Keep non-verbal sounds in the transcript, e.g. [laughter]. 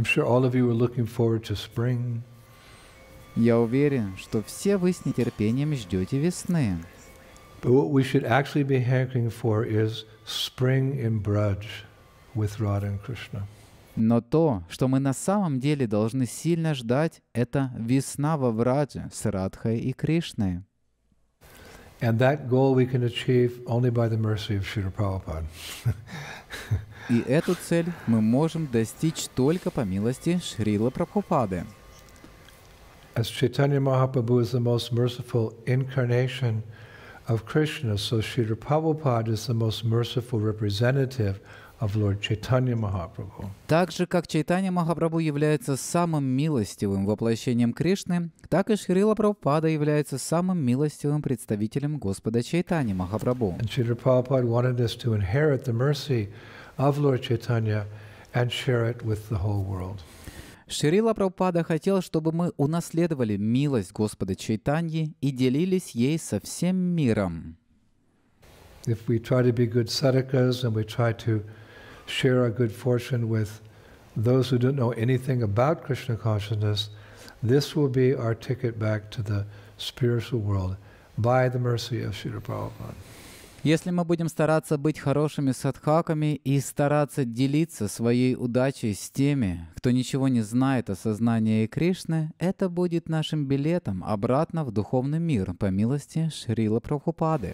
I'm sure all of you are looking forward to spring. Я уверен, что все вы с нетерпением ждете весны. But what we should actually be hankering for is spring in Braj with Radha and Krishna. Но то, что мы на самом деле должны сильно ждать, это весна во Врадже с Радхой и Кришной. And that goal we can achieve only by the mercy of Srila Prabhupada. [laughs] И эту цель мы можем достичь только по милости Шрила Прабхупады. As Chaitanya Mahaprabhu is the most merciful incarnation of Krishna, so Srila Prabhupada is the most merciful representative Так же, как Чайтанья Махапрабху является самым милостивым воплощением Кришны, так и Шрила Прабхупада является самым милостивым представителем Господа Чайтани Махапрабху. Шрила Прабхупада хотел, чтобы мы унаследовали милость Господа Чайтаньи и делились ей со всем миром. If we try to be good sadakas and we try to share our good fortune with those who don't know anything about Krishna consciousness, this will be our ticket back to the spiritual world by the mercy of Srila Prabhupada. Если мы будем стараться быть хорошими садхаками и стараться делиться своей удачей с теми, кто ничего не знает о сознании Кришны, это будет нашим билетом обратно в духовный мир по милости Шрила Прабхупады.